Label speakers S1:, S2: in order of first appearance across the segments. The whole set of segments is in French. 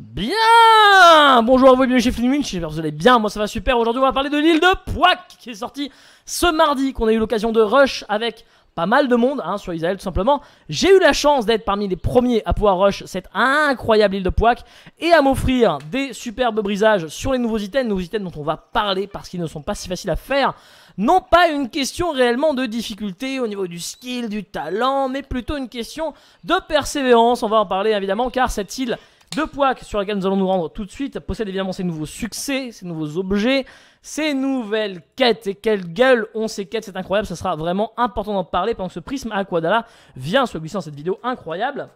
S1: Bien Bonjour à vous et bienvenue chez suis j'espère que vous allez bien, moi ça va super. Aujourd'hui on va parler de l'île de Pouac qui est sortie ce mardi, qu'on a eu l'occasion de rush avec pas mal de monde hein, sur Israël tout simplement. J'ai eu la chance d'être parmi les premiers à pouvoir rush cette incroyable île de Pouac et à m'offrir des superbes brisages sur les nouveaux items, nouveaux items dont on va parler parce qu'ils ne sont pas si faciles à faire. Non pas une question réellement de difficulté au niveau du skill, du talent, mais plutôt une question de persévérance. On va en parler évidemment car cette île de poids sur laquelle nous allons nous rendre tout de suite possède évidemment ses nouveaux succès, ses nouveaux objets, ses nouvelles quêtes. Et quelle gueule ont ces quêtes, c'est incroyable, ça sera vraiment important d'en parler pendant que ce prisme Aquadala vient se glisser dans cette vidéo incroyable.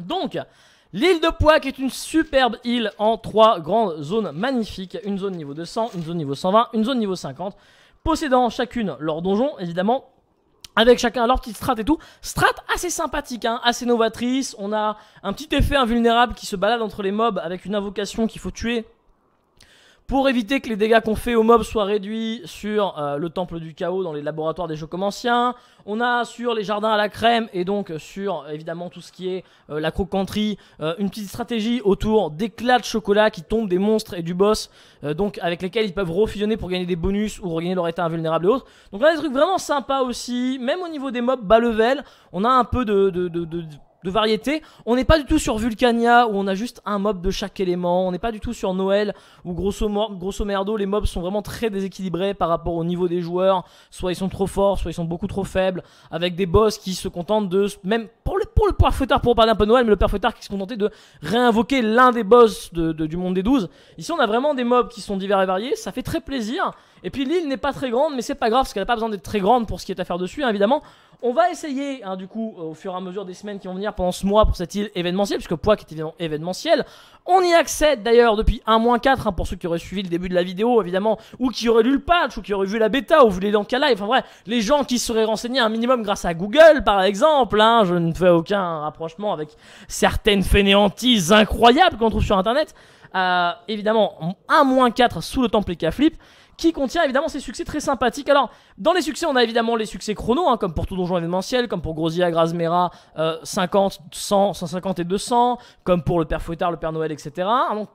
S1: Donc, L'île de Poix est une superbe île en trois grandes zones magnifiques, une zone niveau 200, une zone niveau 120, une zone niveau 50, possédant chacune leur donjon évidemment avec chacun leur petite strat et tout. Strat assez sympathique, hein, assez novatrice. On a un petit effet invulnérable qui se balade entre les mobs avec une invocation qu'il faut tuer pour éviter que les dégâts qu'on fait aux mobs soient réduits sur euh, le temple du chaos dans les laboratoires des jeux anciens. on a sur les jardins à la crème et donc sur évidemment tout ce qui est euh, la croquanterie, euh, une petite stratégie autour d'éclats de chocolat qui tombent des monstres et du boss, donc avec lesquels ils peuvent refusionner pour gagner des bonus ou regagner leur état invulnérable et autres. Donc là des trucs vraiment sympas aussi, même au niveau des mobs bas level, on a un peu de de variété. On n'est pas du tout sur Vulcania où on a juste un mob de chaque élément. On n'est pas du tout sur Noël où grosso, grosso merdo les mobs sont vraiment très déséquilibrés par rapport au niveau des joueurs. Soit ils sont trop forts, soit ils sont beaucoup trop faibles. Avec des boss qui se contentent de même pour le pour le père pour parler un peu de Noël, mais le père fouettard qui se contentait de réinvoquer l'un des boss du monde des 12. Ici on a vraiment des mobs qui sont divers et variés. Ça fait très plaisir. Et puis l'île n'est pas très grande, mais c'est pas grave parce qu'elle n'a pas besoin d'être très grande pour ce qui est à faire dessus, hein, évidemment. On va essayer, hein, du coup, euh, au fur et à mesure des semaines qui vont venir pendant ce mois pour cette île événementielle, puisque Poic est évidemment événementiel. On y accède d'ailleurs depuis 1-4, hein, pour ceux qui auraient suivi le début de la vidéo, évidemment, ou qui auraient lu le patch, ou qui auraient vu la bêta, ou vu les cas live. Enfin bref, les gens qui seraient renseignés un minimum grâce à Google, par exemple. Hein, je ne fais aucun rapprochement avec certaines fainéantises incroyables qu'on trouve sur Internet. Euh, évidemment, 1-4 sous le temple Flip qui contient évidemment ces succès très sympathiques. Alors, dans les succès, on a évidemment les succès chrono, hein, comme pour tout donjon événementiel, comme pour Grosia, Grasmera, 50, 100, 150 et 200, comme pour le Père Fouettard, le Père Noël, etc. Donc,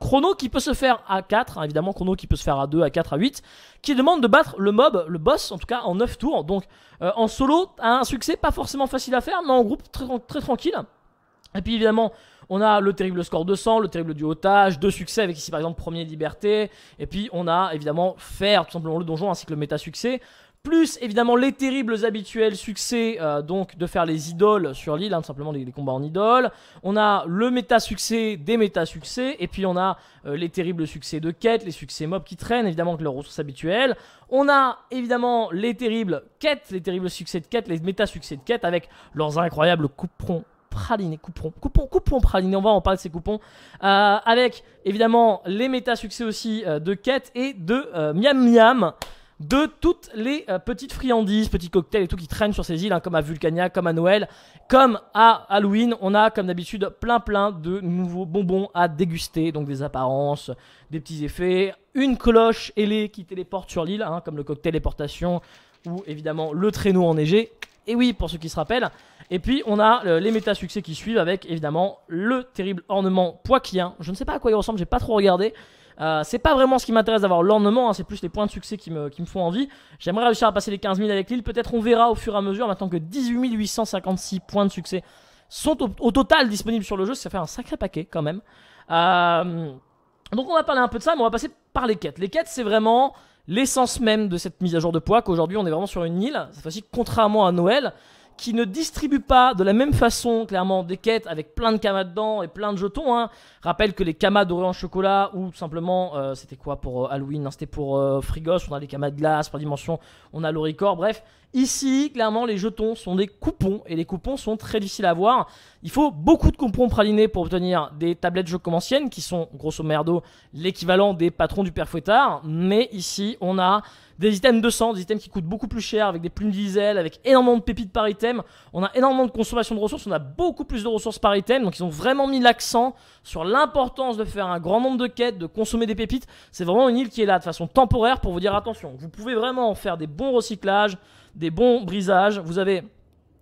S1: chrono qui peut se faire à 4, hein, évidemment, chrono qui peut se faire à 2, à 4, à 8, qui demande de battre le mob, le boss en tout cas, en 9 tours. Donc euh, en solo, un succès pas forcément facile à faire, mais en groupe très, très tranquille. Et puis évidemment, on a le terrible score de sang, le terrible du otage, deux succès avec ici par exemple premier liberté, et puis on a évidemment faire tout simplement le donjon ainsi que le méta succès plus évidemment les terribles habituels succès euh, donc de faire les idoles sur l'île, hein, tout simplement les, combats en idoles. On a le méta succès des méta succès, et puis on a euh, les terribles succès de quête, les succès mobs qui traînent évidemment avec leurs ressources habituelles. On a évidemment les terribles quêtes, les terribles succès de quête, les méta succès de quête avec leurs incroyables couperons praliné, coupons, coupons, coupons, praliné. On va en parler de ces coupons. Euh, avec évidemment les méta succès aussi euh, de quête et de euh, Miam Miam. De toutes les petites friandises, petits cocktails et tout qui traînent sur ces îles, hein, comme à Vulcania, comme à Noël, comme à Halloween, on a comme d'habitude plein plein de nouveaux bonbons à déguster, donc des apparences, des petits effets, une cloche ailée qui téléporte sur l'île, hein, comme le cocktail téléportation ou évidemment le traîneau enneigé, et oui, pour ceux qui se rappellent. Et puis on a euh, les méta succès qui suivent avec évidemment le terrible ornement Poikien. Je ne sais pas à quoi il ressemble, j'ai pas trop regardé. Euh, c'est pas vraiment ce qui m'intéresse d'avoir l'ornement, hein, c'est plus les points de succès qui me, qui me font envie. J'aimerais réussir à passer les 15 000 avec l'île, peut-être on verra au fur et à mesure, maintenant que 18 856 points de succès sont au, total disponibles sur le jeu, ça fait un sacré paquet quand même. Euh, donc on va parler un peu de ça, mais on va passer par les quêtes. Les quêtes, c'est vraiment l'essence même de cette mise à jour de poids, qu'aujourd'hui on est vraiment sur une île, cette fois-ci contrairement à Noël, qui ne distribue pas de la même façon, clairement, des quêtes avec plein de camas dedans et plein de jetons. Hein. Rappelle que les camas dorés en chocolat, ou simplement, euh, c'était quoi pour euh, Halloween C'était pour euh, Frigos, on a les camas de glace par dimension, on a l'oricor, bref. Ici, clairement, les jetons sont des coupons et les coupons sont très difficiles à avoir. Il faut beaucoup de coupons pralinés pour obtenir des tablettes jeux comme anciennes qui sont, grosso merdo, l'équivalent des patrons du père Fouettard. Mais ici, on a des items de 200, des items qui coûtent beaucoup plus cher avec des plumes diesel, avec énormément de pépites par item. On a énormément de consommation de ressources, on a beaucoup plus de ressources par item. Donc, ils ont vraiment mis l'accent sur l'importance de faire un grand nombre de quêtes, de consommer des pépites. C'est vraiment une île qui est là de façon temporaire pour vous dire attention, vous pouvez vraiment faire des bons recyclages des bons brisages. Vous avez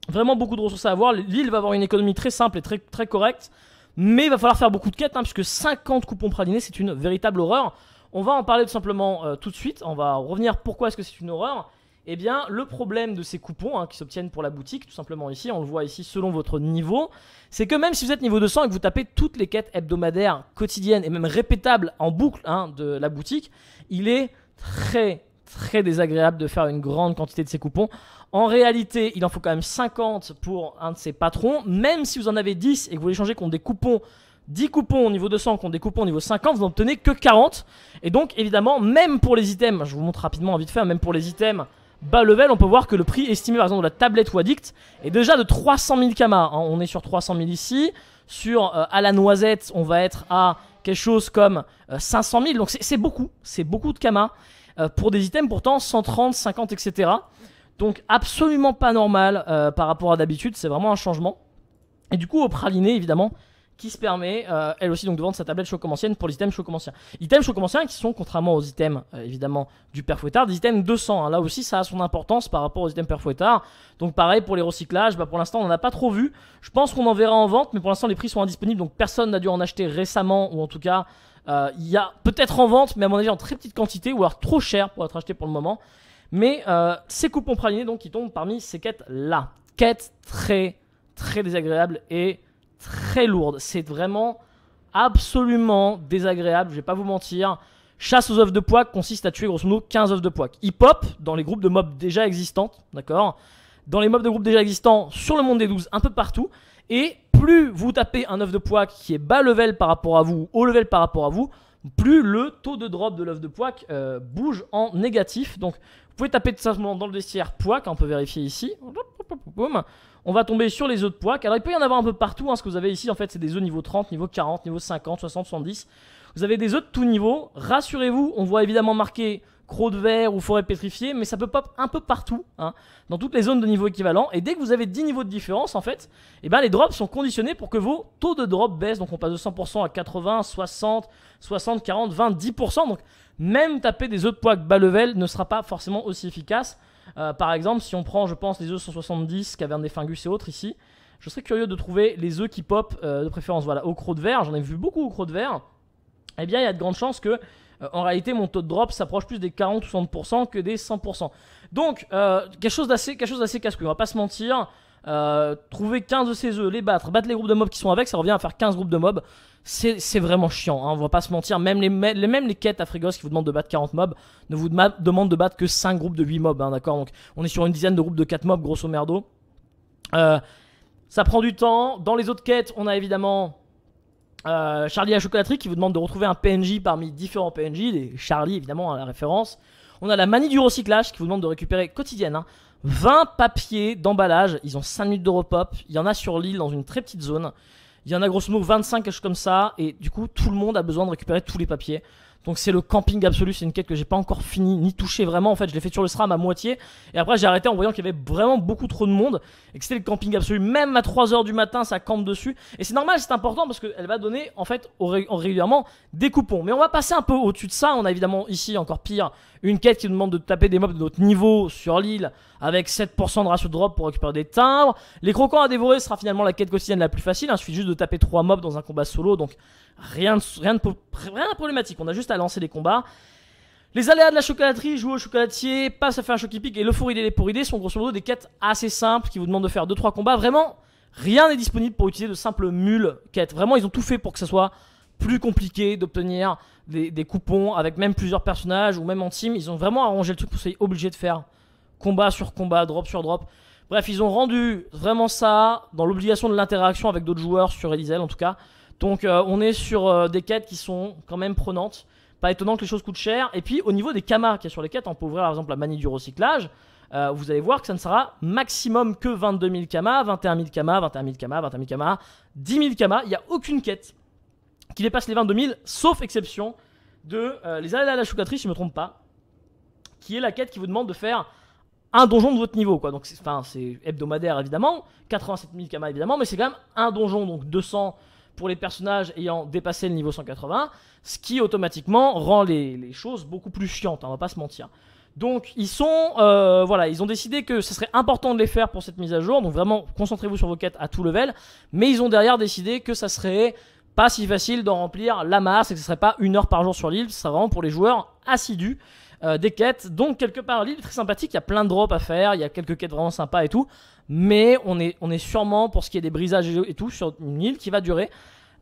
S1: vraiment beaucoup de ressources à avoir. L'île va avoir une économie très simple et très, très correcte. Mais il va falloir faire beaucoup de quêtes, hein, puisque 50 coupons pralinés, c'est une véritable horreur. On va en parler tout simplement euh, tout de suite. On va revenir pourquoi est-ce que c'est une horreur. Eh bien, le problème de ces coupons hein, qui s'obtiennent pour la boutique, tout simplement ici, on le voit ici selon votre niveau, c'est que même si vous êtes niveau 200 et que vous tapez toutes les quêtes hebdomadaires, quotidiennes et même répétables en boucle hein, de la boutique, il est très très désagréable de faire une grande quantité de ces coupons. En réalité, il en faut quand même 50 pour un de ces patrons. Même si vous en avez 10 et que vous les changez contre des coupons 10 coupons au niveau 200 contre des coupons au niveau 50, vous n'obtenez que 40. Et donc, évidemment, même pour les items, je vous montre rapidement vite fait, hein, même pour les items bas level, on peut voir que le prix estimé par exemple de la tablette ou addict est déjà de 300 000 kamas. On est sur 300 000 ici. Sur euh, à la noisette, on va être à quelque chose comme 500 euh, 000. Donc c'est beaucoup, c'est beaucoup de kamas. Euh, pour des items pourtant 130, 50, etc. Donc absolument pas normal euh, par rapport à d'habitude, c'est vraiment un changement. Et du coup, au praliné, évidemment, qui se permet, euh, elle aussi, donc, de vendre sa tablette chocomancienne pour les items chocomanciens. Items chocomanciens qui sont, contrairement aux items, euh, évidemment, du père des items 200. Hein. Là aussi, ça a son importance par rapport aux items père Donc, pareil, pour les recyclages, bah, pour l'instant, on n'en a pas trop vu. Je pense qu'on en verra en vente, mais pour l'instant, les prix sont indisponibles, donc personne n'a dû en acheter récemment, ou en tout cas, euh, il y a peut-être en vente, mais à mon avis, en très petite quantité, ou alors trop cher pour être acheté pour le moment. Mais ces coupons pralinés, donc, qui tombent parmi ces quêtes-là. Quêtes très, très désagréables et très lourde. C'est vraiment absolument désagréable, je vais pas vous mentir. Chasse aux œufs de poids consiste à tuer grosso modo 15 œufs de poix Hip-hop, dans les groupes de mobs déjà existants d'accord Dans les mobs de groupes déjà existants, sur le monde des 12, un peu partout. Et plus vous tapez un œuf de poids qui est bas level par rapport à vous, ou haut level par rapport à vous, plus le taux de drop de l'œuf de poix euh, bouge en négatif. Donc vous pouvez taper tout simplement dans le vestiaire poix, on peut vérifier ici on va tomber sur les autres de poids. Alors il peut y en avoir un peu partout, hein, ce que vous avez ici en fait c'est des œufs niveau 30, niveau 40, niveau 50, 60, 70. Vous avez des œufs de tout niveau, rassurez-vous, on voit évidemment marqué croc de verre ou forêt pétrifiée, mais ça peut pop un peu partout, hein, dans toutes les zones de niveau équivalent. Et dès que vous avez 10 niveaux de différence, en fait, et eh ben les drops sont conditionnés pour que vos taux de drop baissent. Donc on passe de 100% à 80, 60, 60, 40, 20, 10%. Donc même taper des œufs de poids bas level ne sera pas forcément aussi efficace. Euh, par exemple, si on prend, je pense, les œufs 170, Caverne des Fingus et autres ici, je serais curieux de trouver les œufs qui pop euh, de préférence. Voilà, au croc de verre, j'en ai vu beaucoup au croc de verre. Eh bien, il y a de grandes chances que, euh, en réalité, mon taux de drop s'approche plus des 40 ou 60% que des 100%. Donc, quelque chose d'assez casse-couille, on va pas se mentir. Euh, trouver 15 de ces œufs, les battre, battre les groupes de mobs qui sont avec, ça revient à faire 15 groupes de mobs. C'est vraiment chiant, hein, on va pas se mentir. Même les, les quêtes à Frigos qui vous demandent de battre 40 mobs ne vous demandent de battre que 5 groupes de 8 mobs, hein, d'accord Donc on est sur une dizaine de groupes de 4 mobs, grosso merdo. Euh, ça prend du temps. Dans les autres quêtes, on a évidemment euh, Charlie à chocolaterie qui vous demande de retrouver un PNJ parmi différents PNJ, Charlie évidemment à la référence. On a la manie du recyclage qui vous demande de récupérer quotidienne hein, 20 papiers d'emballage. Ils ont 5 minutes d'Europop. Il y en a sur l'île dans une très petite zone. Il y en a grosso modo 25, quelque comme ça. Et du coup, tout le monde a besoin de récupérer tous les papiers. Donc c'est le camping absolu, c'est une quête que j'ai pas encore fini ni touché vraiment en fait, je l'ai fait sur le SRAM à moitié et après j'ai arrêté en voyant qu'il y avait vraiment beaucoup trop de monde et que c'était le camping absolu même à 3h du matin, ça campe dessus et c'est normal, c'est important parce qu'elle va donner en fait régulièrement des coupons. Mais on va passer un peu au-dessus de ça, on a évidemment ici encore pire une quête qui nous demande de taper des mobs de notre niveau sur l'île avec 7% de ratio de drop pour récupérer des timbres. Les croquants à dévorer sera finalement la quête quotidienne la plus facile. Il suffit juste de taper 3 mobs dans un combat solo, donc rien de, rien de, problématique. On a juste à lancer des combats. Les aléas de la chocolaterie, jouer au chocolatier, passe à faire un choc-pic et l'euphorie des idées sont grosso modo des quêtes assez simples qui vous demandent de faire 2-3 combats. Vraiment, rien n'est disponible pour utiliser de simples mules quêtes. Vraiment, ils ont tout fait pour que ça soit plus compliqué d'obtenir des, coupons avec même plusieurs personnages ou même en team. Ils ont vraiment arrangé le truc pour que vous soyez obligé de faire combat sur combat, drop sur drop. Bref, ils ont rendu vraiment ça dans l'obligation de l'interaction avec d'autres joueurs sur Elisel en tout cas. Donc euh, on est sur euh, des quêtes qui sont quand même prenantes. Pas étonnant que les choses coûtent cher. Et puis au niveau des kamas qu'il y a sur les quêtes, on hein, peut ouvrir par exemple la manie du recyclage. Euh, vous allez voir que ça ne sera maximum que 22 000 kamas, 21 000 kamas, 21 000 kamas, 21 000 kamas, 10 000 kamas. Il n'y a aucune quête qui dépasse les 22 000, sauf exception de euh, les allées à la Choucatrice, si je ne me trompe pas, qui est la quête qui vous demande de faire un donjon de votre niveau. Quoi. Donc, c'est hebdomadaire évidemment, 87 000 kamas évidemment, mais c'est quand même un donjon, donc 200 pour les personnages ayant dépassé le niveau 180, ce qui automatiquement rend les, choses beaucoup plus chiantes, hein, on va pas se mentir. Donc ils sont, euh, voilà, ils ont décidé que ce serait important de les faire pour cette mise à jour. Donc vraiment, concentrez-vous sur vos quêtes à tout level. Mais ils ont derrière décidé que ça serait pas si facile d'en remplir la masse et que ce serait pas une heure par jour sur l'île, ce serait vraiment pour les joueurs assidus. Euh, des quêtes. Donc, quelque part, l'île est très sympathique. Il y a plein de drops à faire. Il y a quelques quêtes vraiment sympas et tout. Mais on est, on est sûrement, pour ce qui est des brisages et tout, sur une île qui va durer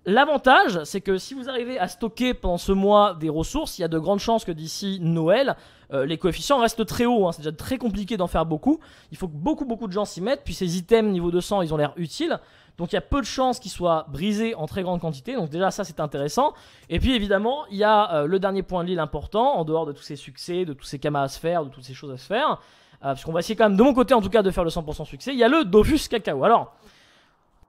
S1: L'avantage, c'est que si vous arrivez à stocker pendant ce mois des ressources, il y a de grandes chances que d'ici Noël, euh, les coefficients restent très hauts. Hein. C'est déjà très compliqué d'en faire beaucoup. Il faut que beaucoup, beaucoup de gens s'y mettent. Puis ces items niveau 200, ils ont l'air utiles. Donc il y a peu de chances qu'ils soient brisés en très grande quantité. Donc déjà, ça, c'est intéressant. Et puis évidemment, il y a euh, le dernier point de l'île important, en dehors de tous ces succès, de tous ces kamas à se faire, de toutes ces choses à se faire. puisqu'on euh, parce qu'on va essayer quand même, de mon côté en tout cas, de faire le 100% succès. Il y a le Dofus Cacao. Alors.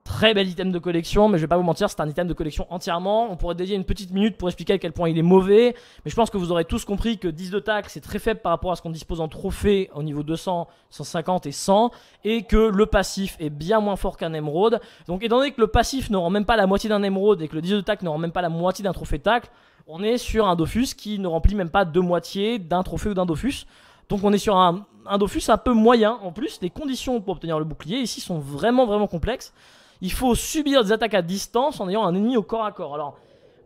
S1: Très bel item de collection, mais je vais pas vous mentir, c'est un item de collection entièrement. On pourrait dédier une petite minute pour expliquer à quel point il est mauvais, mais je pense que vous aurez tous compris que 10 de tacle, c'est très faible par rapport à ce qu'on dispose en trophée au niveau 200, 150 et 100, et que le passif est bien moins fort qu'un émeraude. Donc, étant donné que le passif ne rend même pas la moitié d'un émeraude et que le 10 de tacle ne rend même pas la moitié d'un trophée tacle, on est sur un Dofus qui ne remplit même pas deux moitiés d'un trophée ou d'un Dofus. Donc on est sur un, un Dofus un peu moyen. En plus, les conditions pour obtenir le bouclier ici sont vraiment vraiment complexes il faut subir des attaques à distance en ayant un ennemi au corps à corps. Alors,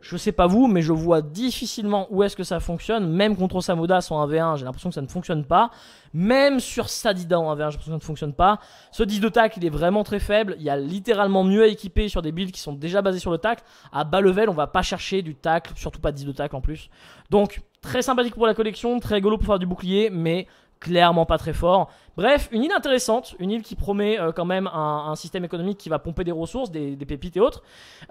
S1: je sais pas vous, mais je vois difficilement où est-ce que ça fonctionne. Même contre Samoda en 1v1, j'ai l'impression que ça ne fonctionne pas. Même sur Sadida en 1v1, j'ai l'impression que ça ne fonctionne pas. Ce 10 de tac, il est vraiment très faible. Il y a littéralement mieux à équiper sur des builds qui sont déjà basés sur le tac. À bas level, on va pas chercher du tac, surtout pas 10 de tac en plus. Donc, très sympathique pour la collection, très rigolo pour faire du bouclier, mais clairement pas très fort. Bref, une île intéressante, une île qui promet euh, quand même un, système économique qui va pomper des ressources, des, pépites et autres.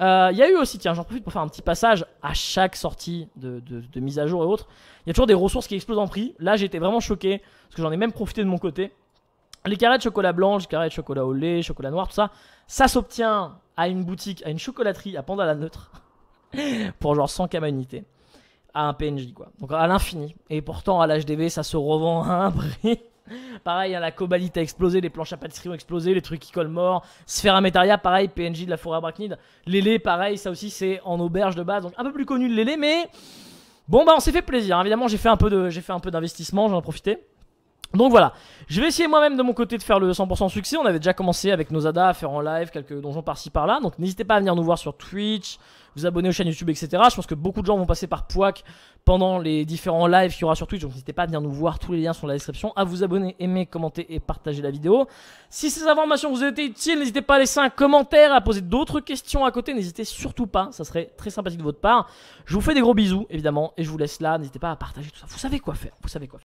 S1: Euh, il y a eu aussi, tiens, j'en profite pour faire un petit passage à chaque sortie de, mise à jour et autres. Il y a toujours des ressources qui explosent en prix. Là, j'étais vraiment choqué parce que j'en ai même profité de mon côté. Les carrés de chocolat blanc, les carrés de chocolat au lait, chocolat noir, tout ça, ça s'obtient à une boutique, à une chocolaterie, à Panda la Neutre, pour genre 100 k unités à un PNJ, quoi. Donc à l'infini. Et pourtant, à l'HDV ça se revend à un prix. pareil, à hein, la cobalite a explosé, les planches à pâtisserie ont explosé, les trucs qui collent mort. Sphère pareil, PNJ de la forêt Abrachnid. Lélé, pareil, ça aussi, c'est en auberge de base. Donc un peu plus connu de Lélé, mais. Bon, bah, on s'est fait plaisir. Évidemment, j'ai fait un peu d'investissement, j'en ai profité. Donc voilà, je vais essayer moi-même de mon côté de faire le 100% succès. On avait déjà commencé avec nos à faire en live quelques donjons par-ci par-là. Donc n'hésitez pas à venir nous voir sur Twitch, vous abonner aux chaînes YouTube, etc. Je pense que beaucoup de gens vont passer par Pouac pendant les différents lives qu'il y aura sur Twitch. Donc n'hésitez pas à venir nous voir. Tous les liens sont dans la description. À vous abonner, aimer, commenter et partager la vidéo. Si ces informations vous ont été utiles, n'hésitez pas à laisser un commentaire, à poser d'autres questions à côté. N'hésitez surtout pas. Ça serait très sympathique de votre part. Je vous fais des gros bisous, évidemment, et je vous laisse là. N'hésitez pas à partager tout ça. Vous savez quoi faire. Vous savez quoi faire.